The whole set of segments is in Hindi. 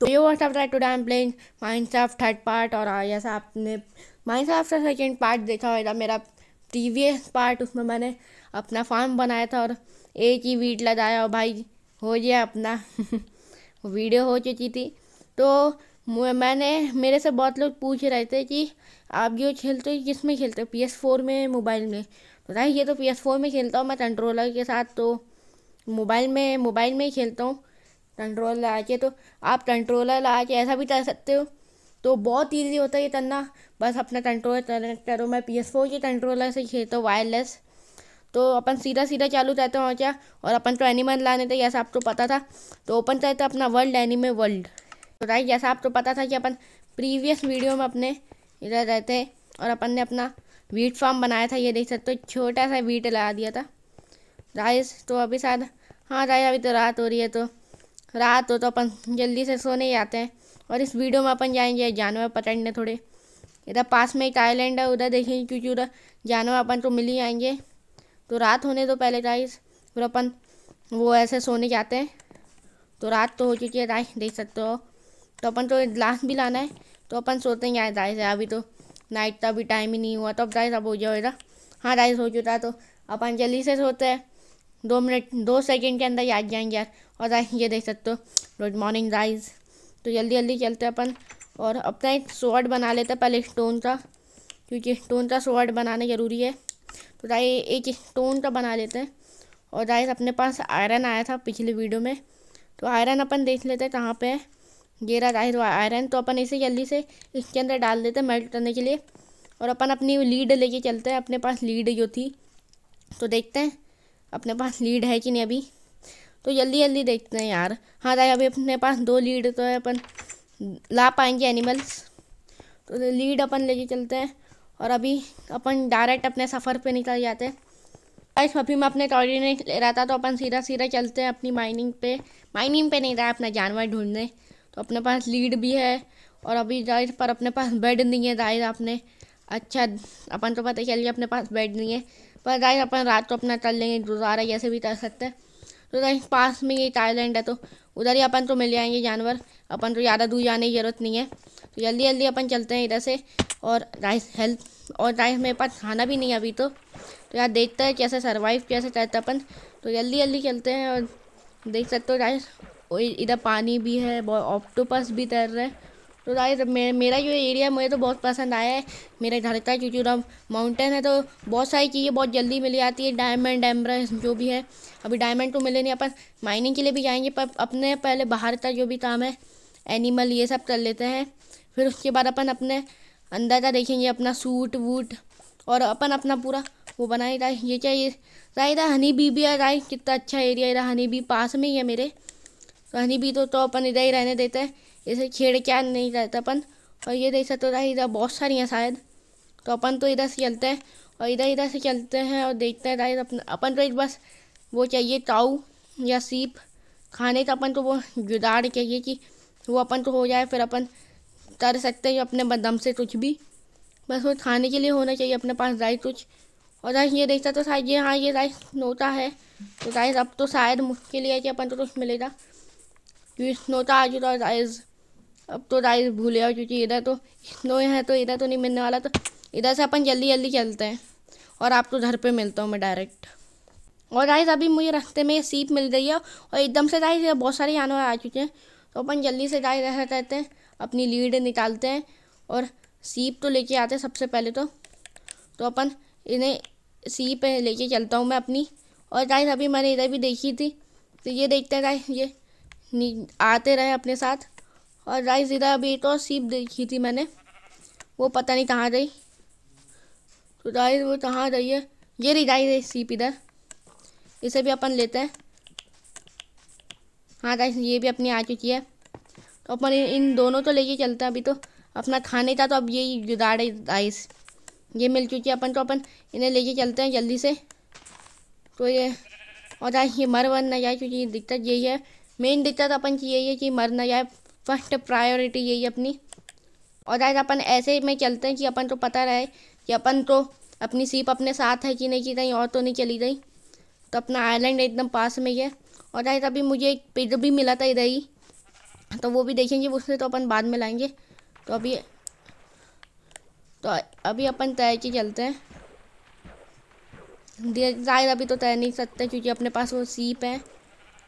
तो ये वर्ष after today I am playing Minecraft third part और हाँ, जैसा आपने माइनक्राफ्ट का सेकेंड पार्ट देखा होगा मेरा प्रीवियस पार्ट उसमें मैंने अपना फार्म बनाया था और एक ही वीट लगाया और भाई हो गया अपना वीडियो हो चुकी थी तो मैंने मेरे से बहुत लोग पूछ रहे थे कि आप जो खेलते हो किस में खेलते हो पी एस फोर में मोबाइल में तो भाई ये तो पी एस फोर में खेलता हूँ मैं कंट्रोलर के साथ तो मोबाइल में मोबाइल में ही खेलता हूँ कंट्रोल लगा के तो आप कंट्रोलर लगा के ऐसा भी कर सकते हो तो बहुत ईजी होता है ये करना बस अपना कंट्रोलर कनेक्ट करो मैं पी एस फोर के कंट्रोलर से खेलता हूँ वायरलेस तो अपन सीधा सीधा चालू करते हैं और क्या और अपन तो एनिमल लाने थे जैसा आपको पता था तो ओपन करते अपना वर्ल्ड एनिमे वर्ल्ड तो राइट जैसा आपको पता था कि अपन प्रीवियस वीडियो में अपने इधर रहते हैं और अपन ने अपना वीट फार्म बनाया था ये देख सकते हो छोटा सा वीट लगा दिया था राइस तो अभी शायद हाँ राय अभी तो रात हो रही है तो रात हो तो अपन जल्दी से सोने ही आते हैं और इस वीडियो में अपन जाएंगे जानवर पकड़ने थोड़े इधर पास में एक आइलैंड है उधर देखेंगे क्योंकि उधर जानवर अपन तो मिल ही आएंगे तो रात होने तो पहले गाइस फिर अपन वो ऐसे सोने जाते हैं तो रात तो हो चुकी है राय देख सकते हो तो अपन तो लास्ट भी लाना है तो अपन सोते हैं यार गाइस अभी तो नाइट का भी टाइम ही नहीं हुआ तो अब गाइस अब हो जाओ इधर हाँ राइस हो चुका तो अपन जल्दी से सोते हैं दो मिनट दो सेकेंड के अंदर ही आ जाएंगे यार और ये देख सकते हो गुड मॉर्निंग राइज तो जल्दी जल्दी चलते हैं अपन और अपना एक स्वर्ड बना लेते हैं पहले स्टोन का क्योंकि स्टोन का स्वर्ड बनाना ज़रूरी है तो राय एक स्टोन का बना लेते हैं और राइस अपने पास आयरन आया था पिछली वीडियो में तो आयरन अपन देख लेते हैं कहाँ पर है ये रहा आयरन तो अपन इसे जल्दी से इसके अंदर डाल देते हैं मेल्ट करने के लिए और अपन अपनी लीड लेके चलते हैं अपने पास लीड जो थी तो देखते हैं अपने पास लीड है कि नहीं अभी तो जल्दी जल्दी देखते हैं यार हाँ राय अभी अपने पास दो लीड तो है अपन ला पाएंगे एनिमल्स तो लीड अपन लेके चलते हैं और अभी अपन डायरेक्ट अपने सफ़र पे निकल जाते हैं अभी मैं अपने कोऑर्डिनेट ले रहा था तो अपन सीधा सीधा चलते हैं अपनी माइनिंग पे माइनिंग पे नहीं रहा अपना जानवर ढूंढने तो अपने पास लीड भी है और अभी जाहिर पर अपने पास बेड नहीं है जाहिर आपने अच्छा अपन तो पता चलिए अपने पास बेड नहीं है पर जाहिर अपन रात को अपना कर लेंगे गुजारा जैसे भी कर सकते हैं तो कहीं पास में यही थाईलैंड है तो उधर ही अपन तो मिल जाएंगे जानवर अपन तो ज़्यादा दूर जाने की ज़रूरत नहीं है तो जल्दी जल्दी अपन चलते हैं इधर से और राइस हेल्थ और राइस मेरे पास खाना भी नहीं है अभी तो तो यार देखते हैं कैसे सर्वाइव कैसे करते अपन तो जल्दी जल्दी चलते हैं और देख सकते हो राइस इधर पानी भी है ऑक्टोपस भी तैर रहे हैं तो राय मे, मेरा जो एरिया मुझे तो बहुत पसंद आया है मेरा घर का क्योंकि उधर माउंटेन है तो बहुत सारी चीज़ें बहुत जल्दी मिल जाती है डायमंड एम्ब्रेस जो भी है अभी डायमंड तो मिले नहीं अपन माइनिंग के लिए भी जाएंगे पर अपने पहले बाहर का जो भी काम है एनिमल ये सब कर लेते हैं फिर उसके बाद अपन अपने अंदर का देखेंगे अपना सूट वूट और अपन अपना पूरा वो बनाए रहा ये क्या ये राय रहा हनी बी भी है राय कितना अच्छा एरिया है हनी बी पास में ही है मेरे तो हनी बी तो, तो अपन इधर ही रहने देते हैं इसे छेड़ क्या नहीं रहता अपन और ये देख सकते हो इधर बहुत सारी हैं शायद तो अपन तो इधर से चलते हैं और इधर इधर से चलते हैं और देखते हैं राइट अपन अपन तो बस वो चाहिए ताऊ या सीप खाने का अपन तो वो जुदाड़ चाहिए कि वो अपन तो हो जाए फिर अपन कर सकते हैं अपने बदम से कुछ भी बस वो खाने के लिए होना चाहिए अपने पास राइस कुछ और राइस ये देखता तो शायद ये हाँ ये राइस नोटा है तो राइस अब तो शायद मुश्किल है कि अपन तो कुछ मिलेगा नोटा आ जाता राइस अब तो राइस भूल जाओ क्योंकि इधर तो नो है तो इधर तो नहीं मिलने वाला तो इधर से अपन जल्दी जल्दी चलते हैं और आप तो घर पे मिलता हूँ मैं डायरेक्ट और डाइस अभी मुझे रास्ते में सीप मिल रही है और एकदम से डाइस बहुत सारे जानवर आ चुके हैं तो अपन जल्दी से डाइस रह रहते हैं अपनी लीड निकालते हैं और सीप तो लेके आते हैं सबसे पहले तो तो अपन इन्हें सीप लेके चलता हूँ मैं अपनी और डाइस अभी मैंने इधर भी देखी थी तो ये देखते हैं डाइस ये आते रहे अपने साथ और राइस जीरा अभी तो सीप देखी थी मैंने वो पता नहीं कहाँ रही तो राइस वो कहाँ रही है ये रही राइस सीप इधर इसे भी अपन लेते हैं हाँ राइस ये भी अपनी आ चुकी है तो अपन इन दोनों तो लेके चलते हैं अभी तो अपना खाने का तो अब यही जुगाड़ है राइस ये मिल चुकी है अपन तो अपन इन्हें लेके चलते हैं जल्दी से तो ये और राइस ये मर वर ना जाए क्योंकि दिक्कत यही है मेन दिक्कत अपन की यही है कि मर ना जाए फर्स्ट प्रायोरिटी यही अपनी और आज अपन ऐसे में चलते हैं कि अपन तो पता रहे कि अपन तो अपनी सीप अपने साथ है कि नहीं कि कहीं और तो नहीं चली गई तो अपना आइलैंड एकदम पास में ही है और आज अभी मुझे एक पिज भी मिला था इधर ही तो वो भी देखेंगे उससे तो अपन बाद में लाएंगे तो अभी तो अभी अपन तैर के चलते हैं जाहिर अभी तो तैर नहीं सकते क्योंकि अपने पास वो सीप है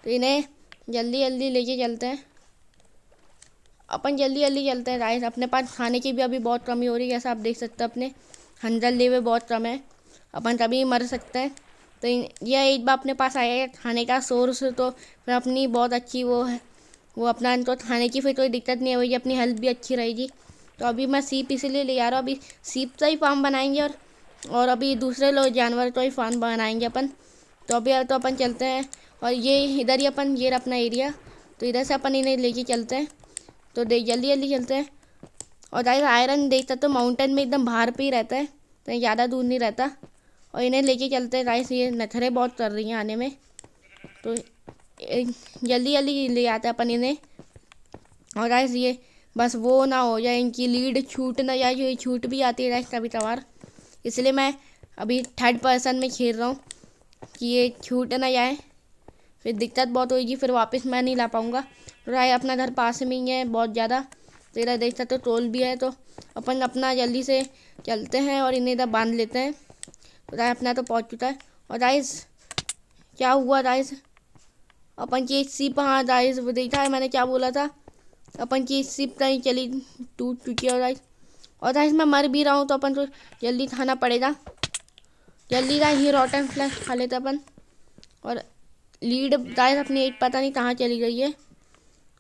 तो इन्हें जल्दी जल्दी लेके चलते हैं अपन जल्दी जल्दी चलते हैं राइस अपने पास खाने की भी अभी बहुत कमी हो रही है जैसा आप देख सकते हैं अपने लिए हुए बहुत कम है अपन तभी मर सकते हैं तो यह एक बार अपने पास आया खाने का सोर्स तो फिर अपनी बहुत अच्छी वो है वो अपना इनको खाने की फिर कोई दिक्कत नहीं होगी अपनी हेल्थ भी अच्छी रहेगी तो अभी मैं सीप इसीलिए ले जा रहा हूँ अभी सीप का ही फार्म बनाएंगे और और अभी दूसरे लोग जानवर का ही फार्म बनाएंगे अपन तो अभी तो अपन चलते हैं और ये इधर ही अपन ये अपना एरिया तो इधर से अपन इन्हें लेके चलते हैं तो देख जल्दी जल्दी चलते हैं और गाइस आयरन देखता तो माउंटेन में एकदम बाहर पे ही रहता है तो ज़्यादा दूर नहीं रहता और इन्हें लेके चलते हैं गाइस ये नथरे बहुत कर रही हैं आने में तो जल्दी जल्दी ले आते हैं अपन इन्हें और राइस ये बस वो ना हो जाए इनकी लीड छूट ना जाए जो छूट भी आती है गाइस कभी कभार इसलिए मैं अभी थर्ड पर्सन में खेल रहा हूँ कि ये छूट ना जाए फिर दिक्कत बहुत होगी फिर वापस मैं नहीं ला पाऊँगा रहा है अपना घर पास में ही है बहुत ज़्यादा तेरा तो इधर देख सकते हो टोल भी है तो अपन अपना जल्दी से चलते हैं और इन्हें इधर बांध लेते हैं तो राय अपना तो पहुँच चुका है और राइस क्या हुआ राइस अपन की सिप हाँ राइस वो देखा है मैंने क्या बोला था अपन की सिप नहीं चली टूट चुकी है राइस और राइस मैं मर भी रहा हूँ तो अपन को जल्दी खाना पड़ेगा जल्दी राइस ही रॉट एंड फ्लैश खा लेते अपन और लीड राइस अपनी एक पता नहीं कहाँ चली गई है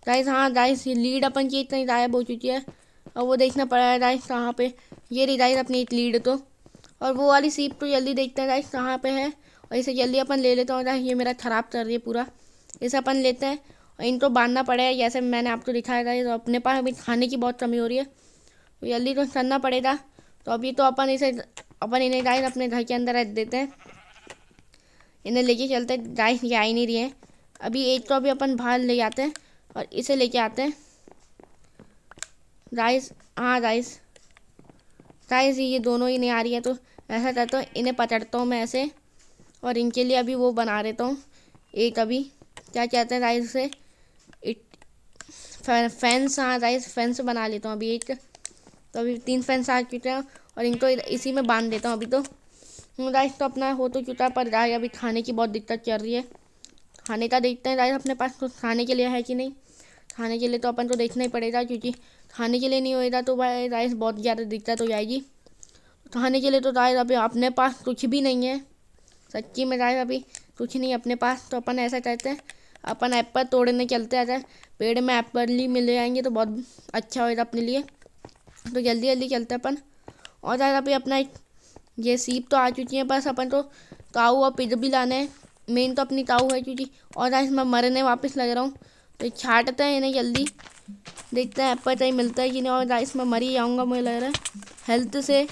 गाइस हाँ गाइस लीड अपन की इतनी गायब हो चुकी है और वो देखना पड़ा है गाइस कहाँ पे ये रही गाइस अपनी लीड तो और वो वाली सीप तो जल्दी देखते हैं गाइस कहाँ पे है और इसे जल्दी अपन ले लेते हैं गाइस ये मेरा ख़राब कर रही है पूरा इसे अपन लेते हैं और इनको बांधना पड़ेगा जैसे मैंने आपको दिखाया गाइस और तो अपने पास अभी खाने की बहुत कमी हो रही है तो जल्दी तो करना पड़ेगा तो अभी तो अपन इसे अपन इन्हें गाइस अपने घर के अंदर रख देते हैं इन्हें लेके चलते गाइस ये आ ही नहीं रही है अभी एक तो अभी अपन बाहर ले जाते हैं और इसे लेके आते हैं राइस हाँ राइस राइस ये दोनों ही नहीं आ रही है तो ऐसा करता हूँ इन्हें पचड़ता हूँ मैं ऐसे और इनके लिए अभी वो बना देता हूँ एक अभी क्या कहते हैं राइस से इट फैंस हाँ राइस फैंस बना लेता हूँ अभी एक तो अभी तीन फैंस आ चुके हैं और इनको इसी में बांध देता हूँ अभी तो राइस हम्म, तो अपना हो तो चुका है पर राय अभी खाने की बहुत दिक्कत चल रही है खाने का देखते हैं राइस अपने पास कुछ खाने के लिए है कि नहीं खाने के लिए तो अपन को देखना ही पड़ेगा क्योंकि खाने के लिए नहीं होएगा तो भाई राइस बहुत ज़्यादा दिक्कत हो जाएगी खाने के लिए तो राइस अभी अपने पास कुछ भी नहीं है सच्ची में राइस अभी कुछ नहीं अपने पास तो अपन ऐसा कहते हैं अपन एप्पल तोड़ने चलते हैं पेड़ में एप्पल ही मिल जाएंगे तो बहुत अच्छा होएगा अपने लिए तो जल्दी जल्दी चलते अपन और यार अभी अपना एक ये सीप तो आ चुकी है बस अपन तो काऊ और पिज भी लाना है मेन तो अपनी काऊ है क्योंकि और यार मैं मरने वापस लग रहा हूँ तो छाटते हैं इन्हें जल्दी देखते हैं एप्पल चाहिए मिलता है कि नहीं और राइस में मर ही जाऊँगा मुझे लग रहा है हेल्थ से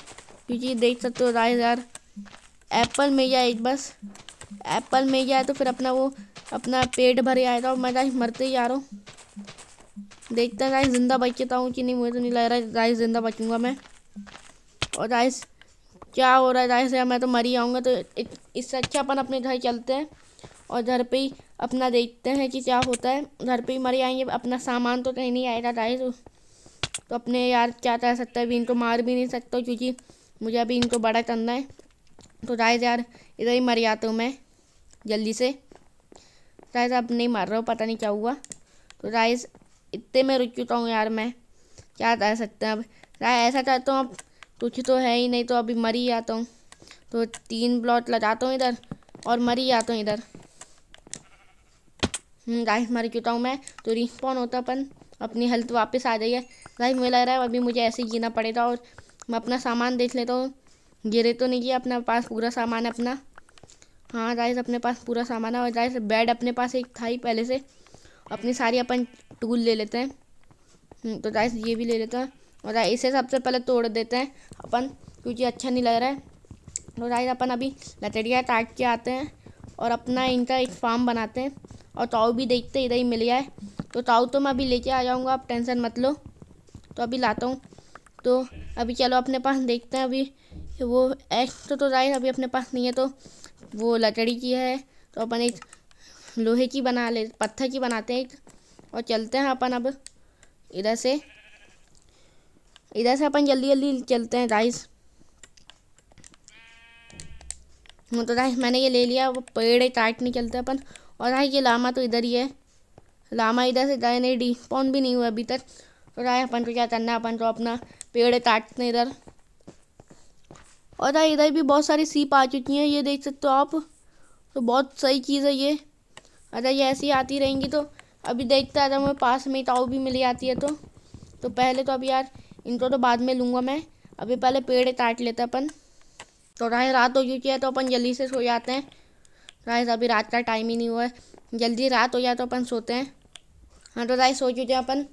क्योंकि देख सकते हो राइस यार एप्पल में जाए बस एप्पल में जाए तो फिर अपना वो अपना पेट भर जाएगा और मैं राइस मरते ही आ रहा हूँ देखते हैं राइस ज़िंदा बचता हूँ कि नहीं मुझे तो नहीं लग रहा राइस ज़िंदा बचूँगा मैं और राइस क्या हो रहा है राइस यार मैं तो मर ही आऊँगा तो इससे अच्छा अपन अपने घर चलते हैं और घर पर ही अपना देखते हैं कि क्या होता है घर पे ही मर जाएंगे अपना सामान तो कहीं नहीं आएगा गाइस तो अपने यार क्या कर सकता है अभी इनको मार भी नहीं सकता क्योंकि मुझे अभी इनको बड़ा करना है तो गाइस यार इधर ही मर जाता हूँ मैं जल्दी से गाइस अब नहीं मार रहा हूँ पता नहीं क्या हुआ तो गाइस इतने में रुक चुका हूँ यार मैं क्या कर सकते हैं अब राय ऐसा करता हूँ अब कुछ तो है ही नहीं तो अभी मर ही जाता हूँ तो तीन ब्लॉट लगाता हूँ इधर और मर ही जाता हूँ इधर गाइस मर चुका हूँ मैं तो रिस्पॉन होता अपन अपनी हेल्थ वापस आ जाइए गाइस मुझे लग रहा है अभी मुझे ऐसे ही जीना पड़ेगा और मैं अपना सामान देख लेता हूँ गिरे तो नहीं किया अपने पास पूरा सामान है अपना हाँ गाइस अपने पास पूरा सामान है और गाइस बेड अपने पास एक था ही पहले से अपनी सारी अपन टूल ले लेते हैं हम्म, तो गाइस ये भी ले लेते हैं और इसे सबसे पहले तोड़ देते हैं अपन क्योंकि अच्छा नहीं लग रहा है तो गाइस अपन अभी लतड़िया काट के आते हैं और अपना इनका एक फार्म बनाते हैं और ताऊ भी देखते इधर ही मिल गया है तो ताऊ तो मैं अभी लेके आ जाऊँगा आप टेंशन मत लो तो अभी लाता हूँ तो अभी चलो अपने पास देखते हैं अभी वो एक्स तो, तो जाहिर अभी अपने पास नहीं है तो वो लकड़ी की है तो अपन एक लोहे की बना ले पत्थर की बनाते हैं एक और चलते हैं अपन अब इधर से इधर से अपन जल्दी जल्दी चलते हैं राइस तो राइस मैंने ये ले लिया वो पेड़ नहीं चलते अपन और आए ये लामा तो इधर ही है लामा इधर से गए नहीं डी पॉन भी नहीं हुआ अभी तक और आए अपन को क्या करना अपन को तो अपना पेड़ काटते इधर और आए इधर भी बहुत सारी सीप आ चुकी हैं ये देख सकते हो आप तो बहुत सही चीज़ है ये अगर ये ऐसी आती रहेंगी तो अभी देखता अगर मैं पास में ताऊ भी मिली आती है तो तो पहले तो अभी यार इनको तो बाद में लूँगा मैं अभी पहले पेड़ काट लेते अपन तो राय रात हो चुकी है तो अपन जल्दी से सो जाते हैं गाइस अभी रात का टाइम ही नहीं हुआ है जल्दी रात हो जाए तो अपन सोते हैं हाँ तो गाइस सो चुके हैं अपन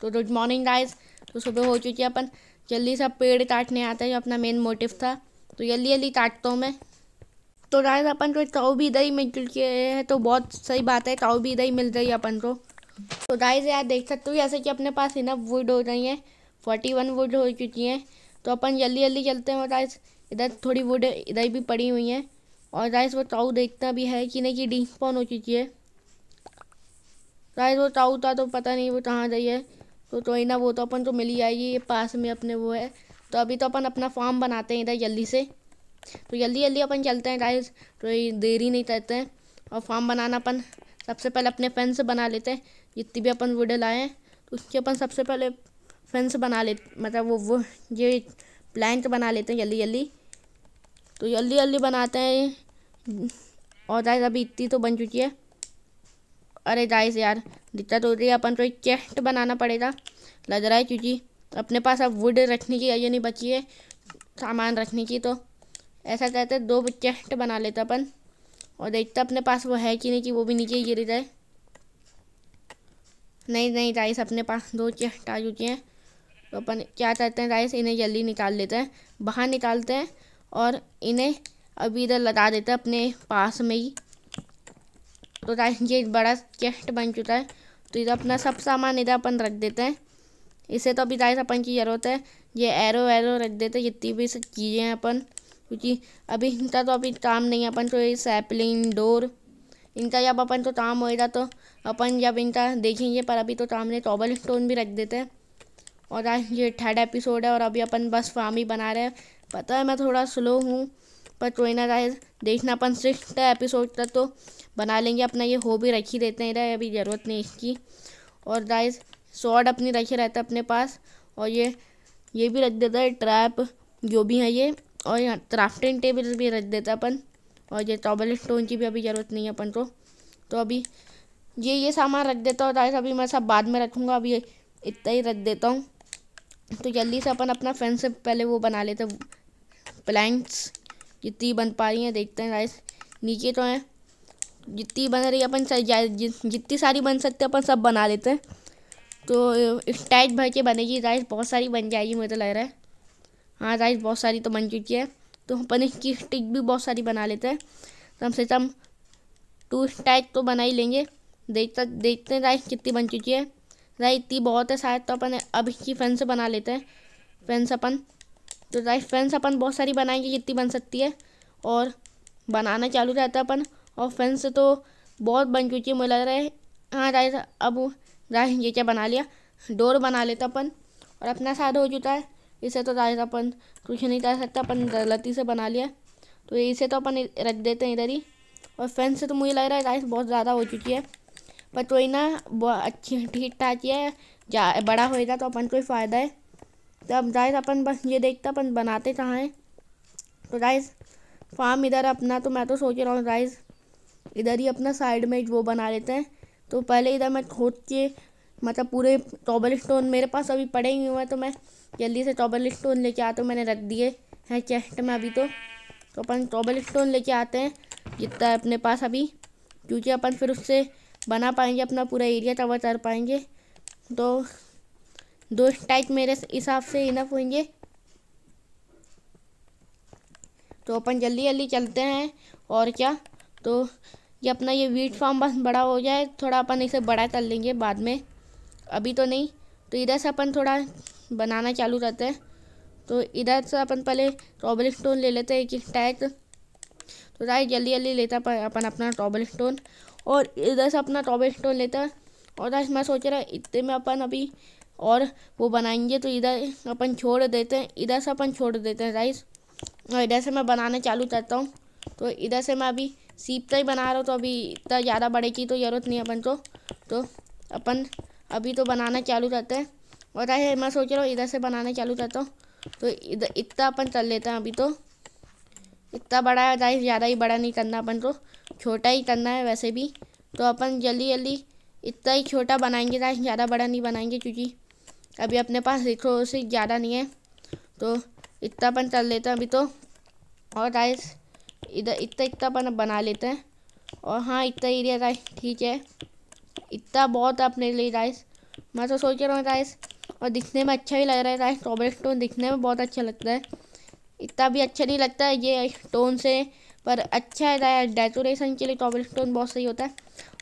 तो गुड मॉर्निंग गाइस तो सुबह हो चुकी है अपन जल्दी सब पेड़ काटने आते हैं जो अपना मेन मोटिव था तो जल्दी जल्दी काटता हूँ मैं तो गाइस अपन को तो भी दही मिल चुकी है तो बहुत सही बात है ताऊ भी दही मिल रही है अपन को तो गाइस यार देख सकते हो जैसे कि अपने पास इनफ वुड हो रही है फोर्टी वन वुड हो चुकी हैं तो अपन जल्दी जल्दी चलते हैं गाइस इधर थोड़ी वुड इधर भी पड़ी हुई हैं और राइस वो चाऊ देखता भी है कि नहीं कि डी स्पॉन हो चुकी है राइस वो चाऊ था तो पता नहीं वो कहाँ गई है तो कोई तो ना वो तो अपन तो मिल ही आएगी ये पास में अपने वो है तो अभी तो अपन अपना फार्म बनाते हैं इधर जल्दी से तो जल्दी जल्दी अपन चलते हैं राइस तो ये देरी नहीं करते हैं और फार्म बनाना अपन सबसे पहले अपने फेंस बना लेते हैं जितनी भी अपन वुडे लाए हैं तो उसके अपन सबसे पहले फेंस बना ले मतलब वो वो ये प्लान बना लेते हैं जल्दी जल्दी तो जल्दी जल्दी बनाते हैं और गाइस अभी इतनी तो बन चुकी है अरे गाइस यार दिक्कत हो रही है अपन को तो एक चेस्ट बनाना पड़ेगा लग रहा है क्योंकि अपने पास अब वुड रखने की ये नहीं बची है सामान रखने की तो ऐसा कहते दो चेस्ट बना लेते अपन और देखते अपने पास वो है कि नहीं कि वो भी नीचे गिर जाए नहीं नहीं राइस अपने पास दो चेस्ट आ चुकी हैं तो अपन क्या कहते हैं राइस इन्हें जल्दी निकाल लेते हैं बाहर निकालते हैं और इन्हें अभी इधर लगा देते हैं अपने पास में ही तो ये बड़ा चेस्ट बन चुका है तो इधर अपना सब सामान इधर अपन रख देते हैं इसे तो अभी गाइस अपन की ज़रूरत है ये एरो एरो रख देते हैं जितनी भी सब चीज़ें हैं अपन क्योंकि अभी इनका तो अभी काम नहीं है अपन तो ये सैपलिंग डोर इनका जब अपन तो काम होएगा तो अपन जब इनका देखेंगे पर अभी तो काम नहीं टॉबल स्टोन भी रख देते हैं और आज ये थर्ड एपिसोड है और अभी अपन बस फार्म ही बना रहे हैं पता है मैं थोड़ा स्लो हूँ पर ट्रोइना राय देखना अपन सिक्स एपिसोड तक तो बना लेंगे अपना ये हो भी रखी देते हैं अभी ज़रूरत नहीं इसकी और गाइस शॉर्ट अपनी रखे रहता है अपने पास और ये ये भी रख देता है ट्रैप जो भी है ये और यहाँ क्राफ्टिंग टेबल भी रख देता है अपन और ये टॉबल स्टोन की भी अभी ज़रूरत नहीं है अपन को तो अभी ये ये सामान रख देता हूँ अभी मैं सब बाद में रखूँगा अभी इतना ही रख देता हूँ तो जल्दी से अपन अपना फ्रेंड से पहले वो बना लेते प्लैंक्स जितनी बन पा रही हैं देखते हैं गाइस नीचे तो हैं जितनी बन रही है अपन जितनी सारी बन सकते हैं अपन सब बना लेते हैं तो टाइट भर के बनेगी राइस बहुत सारी बन जाएगी मुझे तो लग रहा है हाँ राइस बहुत सारी तो बन चुकी है तो अपन इसकी स्टिक भी बहुत सारी बना लेते हैं कम से कम टू टाइट तो बना ही लेंगे देखता देखते हैं राइस कितनी बन चुकी है राइस इतनी बहुत है शायद तो अपन अब इसकी फेंस बना लेते हैं फेंस अपन तो लाइफ फेंस अपन बहुत सारी बनाएंगे जितनी बन सकती है और बनाना चालू रहता है अपन और फेंस तो बहुत बन चुकी है मुझे लग रहा है हाँ राइस अब राइस ये क्या बना लिया डोर बना लेता अपन और अपना साथ हो चुका है इसे तो राइस अपन कुछ नहीं कर सकता अपन गलती से बना लिया तो इसे तो अपन रख देते हैं इधर ही और फेंस से तो मुझे लग रहा है राइस बहुत ज़्यादा हो चुकी है पर कोई ना अच्छी ठीक ठाक है जा बड़ा होएगा तो अपन को फ़ायदा है तब राइस अपन बस ये देखते अपन बनाते कहाँ हैं तो राइस फार्म इधर अपना तो मैं तो सोच रहा हूँ राइस इधर ही अपना साइड में वो बना लेते हैं तो पहले इधर मैं खोद के मतलब पूरे टॉबल स्टोन मेरे पास अभी पड़े ही हुए हैं तो मैं जल्दी से टॉबल स्टोन लेके आता हूँ मैंने रख दिए हैं चेस्ट में अभी तो तो अपन टॉबल स्टोन लेके आते हैं जितना है अपने पास अभी क्योंकि अपन फिर उससे बना पाएंगे अपना पूरा एरिया कवर कर पाएंगे तो दो स्ट्राइक मेरे हिसाब से इनफ होंगे तो अपन जल्दी जल्दी चलते हैं और क्या तो ये अपना ये वीट फार्म बस बड़ा हो जाए थोड़ा अपन इसे बड़ा कर लेंगे बाद में अभी तो नहीं तो इधर से अपन थोड़ा बनाना चालू रहता है तो इधर से अपन पहले रॉबल स्टोन ले लेते हैं एक स्टैक तो राइट जल्दी जल्दी लेता अपन अपना ट्रॉबल स्टोन और इधर से अपना टॉबल स्टोन लेता और राइट मैं सोच रहा इतने में अपन अभी और वो बनाएंगे तो इधर अपन छोड़ देते हैं इधर से अपन छोड़ देते हैं राइस और इधर से मैं बनाने चालू करता हूँ तो इधर से मैं अभी सीपता तो ही बना रहा हूँ तो अभी इतना ज़्यादा बड़े की तो ज़रूरत नहीं अपन को तो अपन अभी तो बनाना चालू करते हैं और अरे मैं सोच रहा हूँ इधर से बनाना चालू करता हूँ तो इधर इतना अपन कर लेते हैं अभी तो इतना बड़ा राइस ज़्यादा ही बड़ा नहीं करना अपन को छोटा ही करना है वैसे भी तो अपन जल्दी जल्दी इतना ही छोटा बनाएंगे राइस ज़्यादा बड़ा नहीं बनाएंगे क्योंकि अभी अपने पास रिसोर्स ज़्यादा नहीं है तो इतना अपन कर लेते हैं अभी तो और राइस इधर इतना इतना अपन बना लेते हैं और हाँ इतना एरिया राइस ठीक है इतना बहुत है अपने लिए राइस मैं तो सोच रहा हूँ राइस और दिखने में अच्छा भी लग रहा है राइस टॉबल स्टोन दिखने में बहुत अच्छा लगता है इतना भी अच्छा नहीं लगता है ये स्टोन से पर अच्छा है राइस डेकोरेशन के लिए टॉबल स्टोन बहुत सही होता है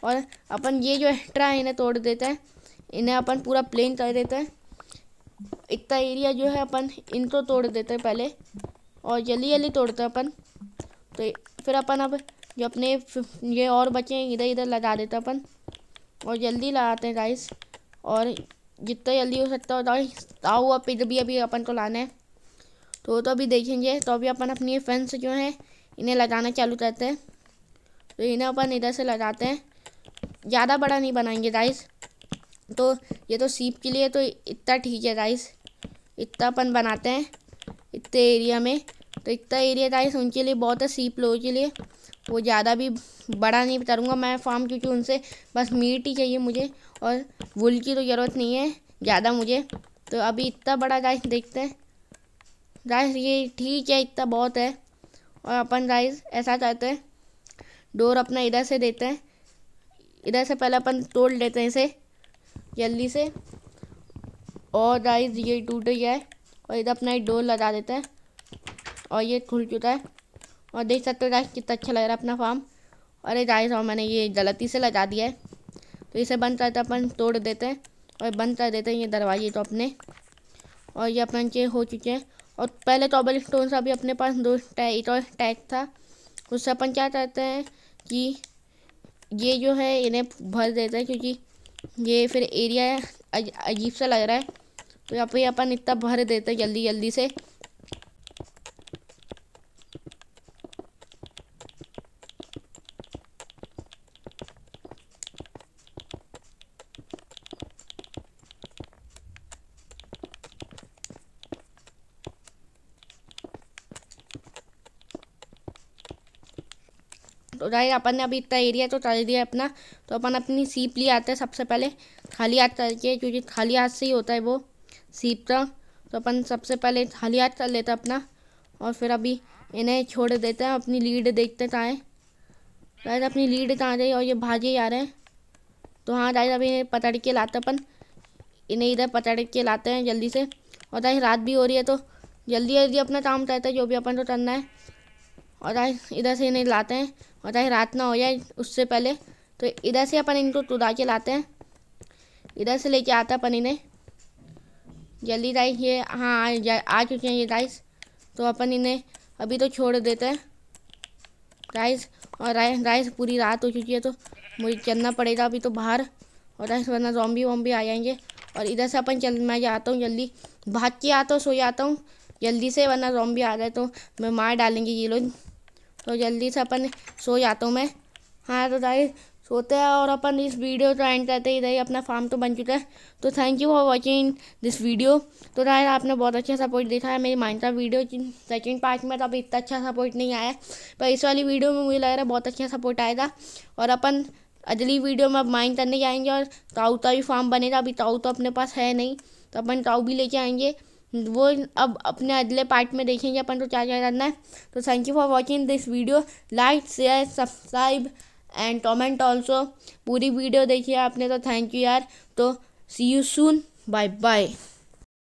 और अपन ये जो एक्स्ट्रा है इन्हें तोड़ देते हैं इन्हें अपन पूरा प्लेन कर देते हैं इतना एरिया जो है अपन इनको तोड़ देते हैं पहले और जल्दी जल्दी तोड़ते हैं अपन तो फिर अपन अब जो अपने ये और बचे हैं इधर इधर लगा देते हैं अपन और जल्दी लगाते हैं राइस और जितना जल्दी हो सकता है राइस ताऊ अब इधर भी अभी अपन को लाना है तो तो अभी देखेंगे तो अभी अपन अपनी फ्रेंड्स जो हैं इन्हें लगाना चालू करते हैं तो इन्हें अपन इधर से लगाते हैं ज़्यादा बड़ा नहीं बनाएंगे राइस तो ये तो सीप के लिए तो इतना ठीक है राइस इतना अपन बनाते हैं इतने एरिया में तो इतना एरिया राइस उनके लिए बहुत है सीप लोगों के लिए वो ज़्यादा भी बड़ा नहीं करूँगा मैं फार्म क्योंकि उनसे बस मीट ही चाहिए मुझे और वुल की तो ज़रूरत नहीं है ज़्यादा मुझे तो अभी इतना बड़ा राइस देखते हैं राइस ये ठीक है इतना बहुत है और अपन राइस ऐसा चाहते हैं डोर अपना इधर से देते हैं इधर से पहले अपन तोड़ लेते हैं इसे जल्दी से और गाइस ये टूट गया है और इधर अपना एक डोर लगा देते हैं और ये खुल चुका है और देख सकते हो गाइस कितना अच्छा लग रहा है अपना फार्म अरे गाइस और मैंने ये गलती से लगा दिया है तो इसे बंद करते अपन तोड़ देते हैं और बंद कर देते हैं ये दरवाजे तो अपने और ये अपन के हो चुके हैं और पहले टॉबल तो स्टोन से अभी अपने पास दो एक और टैग था उससे अपन क्या करते हैं कि ये जो है इन्हें भर देते हैं क्योंकि ये फिर एरिया अजीब सा लग रहा है तो यहाँ पे अपन इतना भर देते हैं जल्दी जल्दी से तो गाइस अपन ने अभी इतना एरिया तो कर दिया अपना तो अपन अपनी सीप लिए आते हैं सबसे पहले खाली हाथ करके क्योंकि खाली हाथ से ही होता है वो सीप का तो अपन सबसे पहले खाली हाथ कर लेते हैं अपना और फिर अभी इन्हें छोड़ देते हैं अपनी लीड देखते कहाँ है अपनी लीड कहाँ जाए और ये भागे आ रहे हैं तो हाँ गाइस अभी इन्हें पकड़ के लाते अपन इन्हें इधर पकड़ के लाते हैं जल्दी से और गाइस रात भी हो रही है तो जल्दी जल्दी अपना काम करते हैं जो भी अपन को करना है और आई इधर से इन्हें लाते हैं और आई रात ना हो जाए उससे पहले तो इधर से अपन इनको तुदा के लाते हैं इधर से लेके आता अपन इन्हें जल्दी राइस ये हाँ आ चुके हैं ये राइस तो अपन इन्हें अभी तो छोड़ देते हैं राइस और राइस राइस पूरी रात हो चुकी है तो मुझे चलना पड़ेगा अभी तो बाहर और राइस वरना जॉम्बी वॉम्बी आ जाएंगे और इधर से अपन चल मैं जाता हूँ जल्दी भाग के आता हूँ सो जाता हूँ जल्दी से वरना जॉम्बी आ जाए तो मैं मार डालेंगे ये लोग तो जल्दी से अपन सो जाता हूँ मैं हाँ तो गाइस सोते हैं और अपन इस वीडियो को एंड करते ही रही अपना फार्म तो बन चुका है तो thank you for watching this video तो गाइस आपने बहुत अच्छा सपोर्ट देखा है मेरी माइंड का वीडियो सेकेंड पार्ट में तो अभी इतना अच्छा सपोर्ट नहीं आया पर इस वाली वीडियो में मुझे लग रहा है बहुत अच्छा सपोर्ट आएगा और अपन अगली वीडियो में अब माइंड करने जाएंगे और ताऊ का भी फार्म बनेगा अभी ताऊ तो अपने पास है नहीं तो अपन ताऊ भी लेके आएंगे वो अब अपने अगले पार्ट में देखेंगे अपन को क्या क्या करना है तो thank you for watching this video like share subscribe and comment also पूरी वीडियो देखिए आपने तो थैंक यू यार तो see you soon bye bye